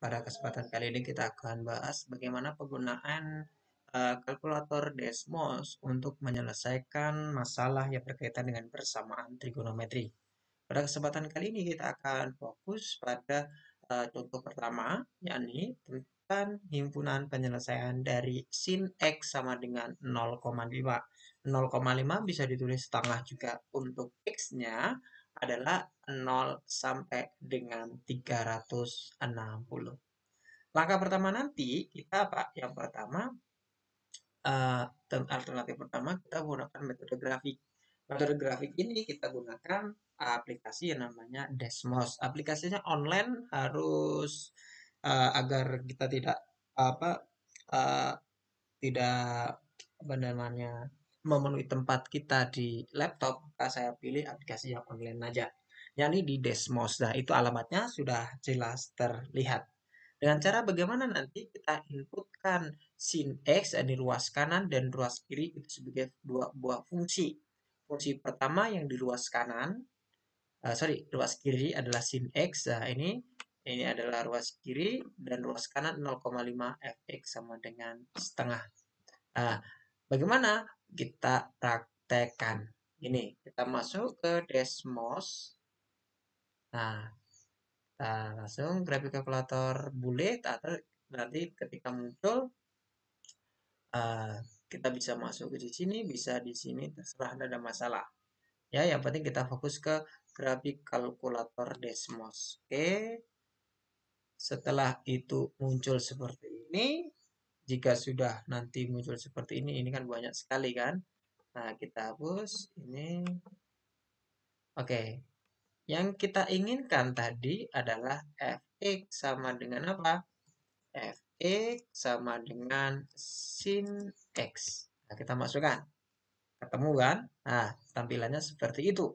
Pada kesempatan kali ini kita akan bahas bagaimana penggunaan uh, kalkulator Desmos untuk menyelesaikan masalah yang berkaitan dengan persamaan trigonometri. Pada kesempatan kali ini kita akan fokus pada uh, contoh pertama, yakni tentang himpunan penyelesaian dari sin X sama dengan 0,5. 0,5 bisa ditulis setengah juga untuk X-nya, adalah 0 sampai dengan 360. Langkah pertama nanti kita apa? Yang pertama uh, alternatif pertama kita gunakan metode grafik. Metode grafik ini kita gunakan aplikasi yang namanya Desmos. Aplikasinya online harus uh, agar kita tidak apa uh, tidak apa namanya memenuhi tempat kita di laptop, maka saya pilih aplikasi yang online aja, yakni di Desmos. Nah, itu alamatnya sudah jelas terlihat. Dengan cara bagaimana nanti kita inputkan sin X eh, di ruas kanan dan ruas kiri itu sebagai dua buah fungsi. Fungsi pertama yang di ruas kanan, uh, sorry, ruas kiri adalah sin X. Nah, ini ini adalah ruas kiri dan ruas kanan 0,5 fx sama dengan setengah. Nah, Bagaimana? Kita praktekkan. Ini, kita masuk ke Desmos. Nah, kita langsung grafik kalkulator bullet atau nanti ketika muncul uh, kita bisa masuk ke di sini, bisa di sini, terserah ada masalah. Ya, yang penting kita fokus ke grafik kalkulator Desmos. Oke. Setelah itu muncul seperti ini, jika sudah nanti muncul seperti ini, ini kan banyak sekali kan. Nah, kita hapus ini. Oke. Okay. Yang kita inginkan tadi adalah fx sama dengan apa? fx sama dengan sin x. Nah, kita masukkan. Ketemu kan? Nah, tampilannya seperti itu.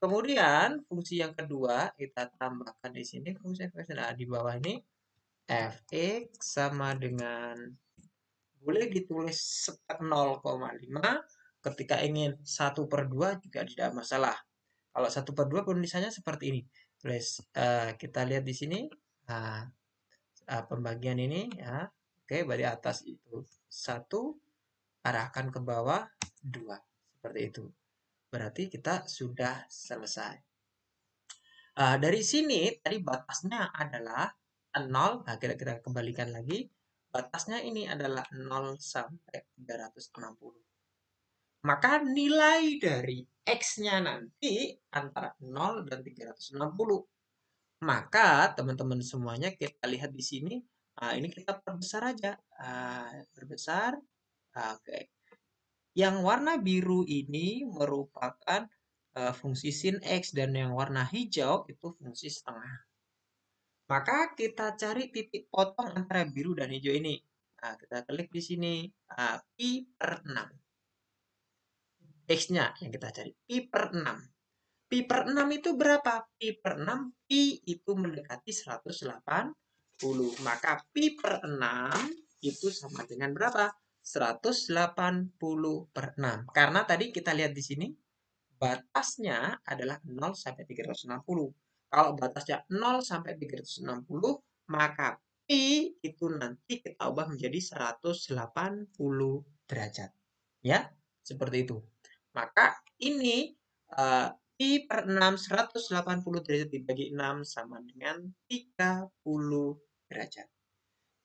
Kemudian fungsi yang kedua kita tambahkan di sini fungsi fx nah, di bawah ini fx sama dengan boleh ditulis 0,5 ketika ingin 1 per 2 juga tidak masalah. Kalau 1 per 2 penulisannya seperti ini. Tulis, uh, kita lihat di sini uh, uh, pembagian ini. Ya. Oke, okay, dari atas itu 1, arahkan ke bawah 2. Seperti itu. Berarti kita sudah selesai. Uh, dari sini tadi batasnya adalah 0,5 0 nah kita, kita kembalikan lagi batasnya ini adalah 0 sampai 360 maka nilai dari x-nya nanti antara 0 dan 360 maka teman-teman semuanya kita lihat di sini nah, ini kita perbesar aja nah, perbesar nah, oke okay. yang warna biru ini merupakan uh, fungsi sin x dan yang warna hijau itu fungsi setengah maka kita cari titik potong antara biru dan hijau ini. Nah, kita klik di sini. Nah, pi per 6. X-nya yang kita cari. Pi per 6. Pi per 6 itu berapa? Pi per 6, pi itu mendekati 180. Maka pi per 6 itu sama dengan berapa? 180 per 6. Karena tadi kita lihat di sini, batasnya adalah 0 sampai 360. Kalau batasnya 0 sampai 360, maka pi itu nanti kita ubah menjadi 180 derajat. Ya, seperti itu. Maka ini uh, pi per 6 180 derajat dibagi 6 sama dengan 30 derajat.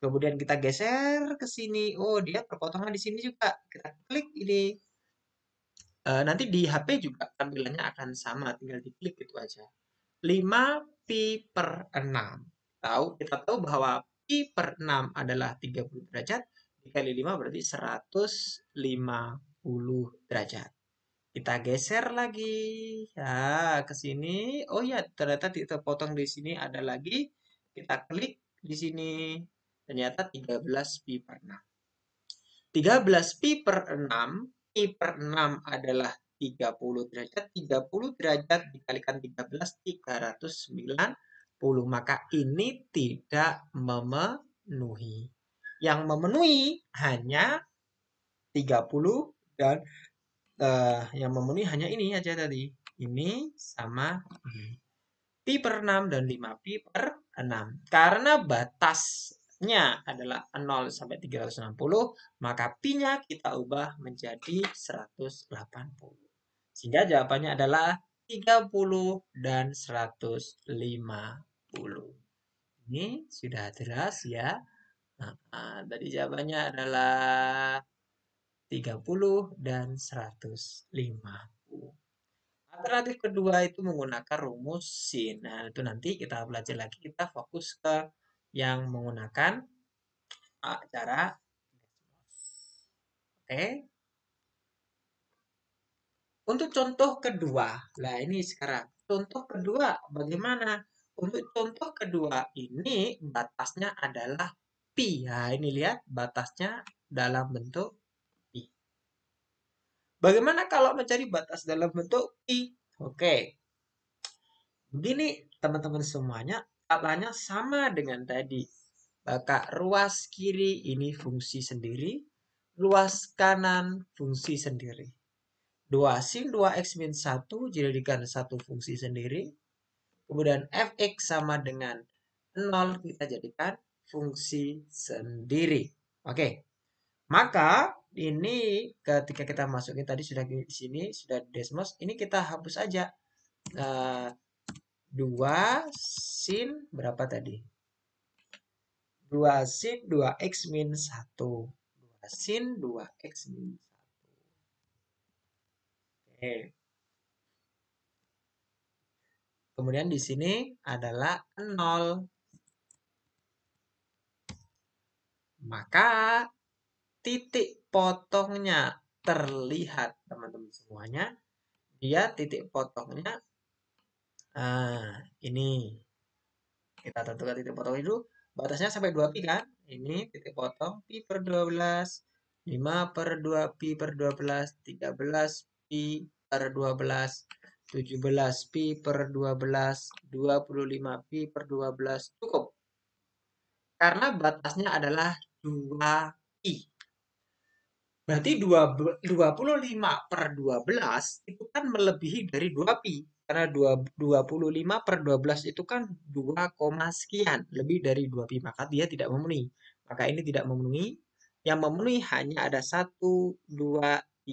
Kemudian kita geser ke sini. Oh, dia perpotongan di sini juga. Kita klik ini. Eh, nanti di HP juga tampilannya akan sama, tinggal diklik itu aja. 5 pi per 6. Tahu, kita tahu bahwa pi per 6 adalah 30 derajat, dikali 5 berarti 150 derajat. Kita geser lagi ya ke sini. Oh ya, ternyata kita potong di sini ada lagi. Kita klik di sini. Ternyata 13 pi per 6. 13 pi per 6, pi per 6 adalah 30 derajat. 30 derajat dikalikan 13, 390. Maka ini tidak memenuhi. Yang memenuhi hanya 30 dan uh, yang memenuhi hanya ini aja tadi. Ini sama ini. Pi per 6 dan 5 pi per 6. Karena batasnya adalah 0 sampai 360, maka pi-nya kita ubah menjadi 180. Sehingga jawabannya adalah 30 dan 150. Ini sudah jelas ya. Nah, tadi jawabannya adalah 30 dan 150. Alternatif kedua itu menggunakan rumus sin. Nah, itu nanti kita belajar lagi, kita fokus ke yang menggunakan cara Oke. Okay. Untuk contoh kedua, lah ini sekarang. Contoh kedua bagaimana? Untuk contoh kedua ini batasnya adalah pi. Nah, ya, ini lihat batasnya dalam bentuk pi. Bagaimana kalau mencari batas dalam bentuk pi? Oke. Begini teman-teman semuanya, alanya sama dengan tadi. Maka ruas kiri ini fungsi sendiri, ruas kanan fungsi sendiri. 2 sin 2x min 1 jadikan satu fungsi sendiri. Kemudian fx sama dengan 0 kita jadikan fungsi sendiri. Oke, maka ini ketika kita masukin tadi sudah di sini sudah Desmos, ini kita hapus aja. Uh, eh, 2 sin berapa tadi? 2 sin 2x min 1. 2 sin 2x min Kemudian di sini adalah 0. Maka titik potongnya terlihat teman-teman semuanya. Dia titik potongnya nah, ini. Kita tentukan titik potong itu batasnya sampai 2 pi kan. Ini titik potong pi per 12, 5 per 2 pi per 12, 13 pi per 12 17 pi per 12 25 pi per 12 cukup karena batasnya adalah 2 pi berarti 2, 25 per 12 itu kan melebihi dari 2 pi karena 2, 25 per 12 itu kan 2, sekian lebih dari 2 pi maka dia tidak memenuhi maka ini tidak memenuhi yang memenuhi hanya ada 1, 2,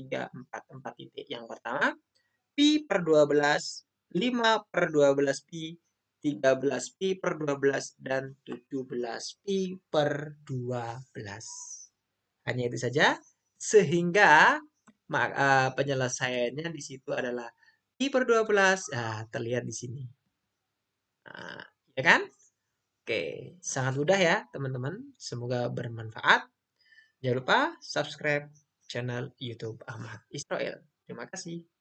3, 4, 4 titik. Yang pertama, Pi per 12, 5 per 12 Pi, 13 Pi per 12, dan 17 Pi per 12. Hanya itu saja. Sehingga eh, penyelesaiannya di situ adalah Pi per 12. Nah, terlihat di sini. Nah, ya kan? Oke, sangat mudah ya teman-teman. Semoga bermanfaat. Jangan lupa subscribe channel YouTube Ahmad Israel. Terima kasih.